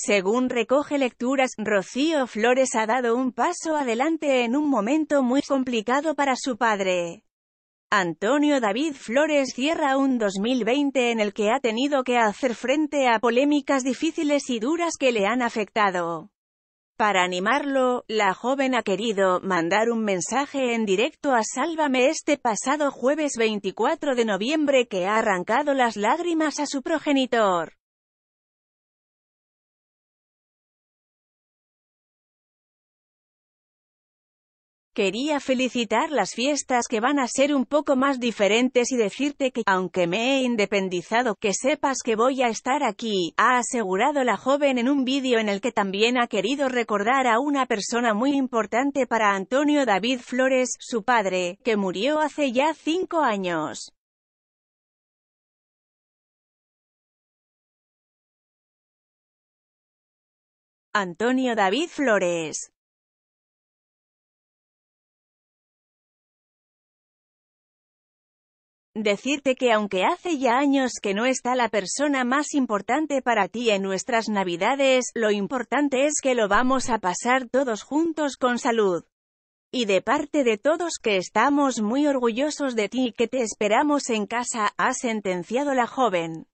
Según recoge lecturas, Rocío Flores ha dado un paso adelante en un momento muy complicado para su padre. Antonio David Flores cierra un 2020 en el que ha tenido que hacer frente a polémicas difíciles y duras que le han afectado. Para animarlo, la joven ha querido mandar un mensaje en directo a Sálvame este pasado jueves 24 de noviembre que ha arrancado las lágrimas a su progenitor. Quería felicitar las fiestas que van a ser un poco más diferentes y decirte que, aunque me he independizado, que sepas que voy a estar aquí, ha asegurado la joven en un vídeo en el que también ha querido recordar a una persona muy importante para Antonio David Flores, su padre, que murió hace ya cinco años. Antonio David Flores Decirte que aunque hace ya años que no está la persona más importante para ti en nuestras navidades, lo importante es que lo vamos a pasar todos juntos con salud. Y de parte de todos que estamos muy orgullosos de ti y que te esperamos en casa, ha sentenciado la joven.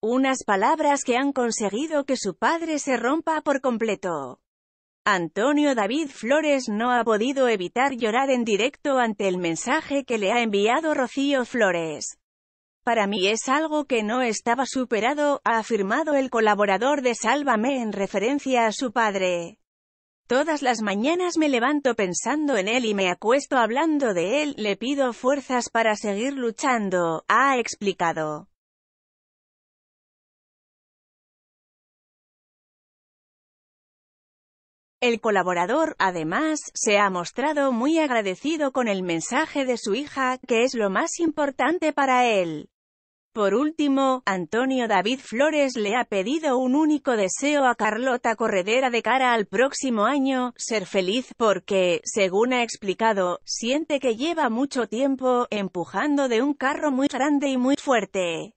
Unas palabras que han conseguido que su padre se rompa por completo. Antonio David Flores no ha podido evitar llorar en directo ante el mensaje que le ha enviado Rocío Flores. Para mí es algo que no estaba superado, ha afirmado el colaborador de Sálvame en referencia a su padre. Todas las mañanas me levanto pensando en él y me acuesto hablando de él, le pido fuerzas para seguir luchando, ha explicado. El colaborador, además, se ha mostrado muy agradecido con el mensaje de su hija, que es lo más importante para él. Por último, Antonio David Flores le ha pedido un único deseo a Carlota Corredera de cara al próximo año, ser feliz, porque, según ha explicado, siente que lleva mucho tiempo empujando de un carro muy grande y muy fuerte.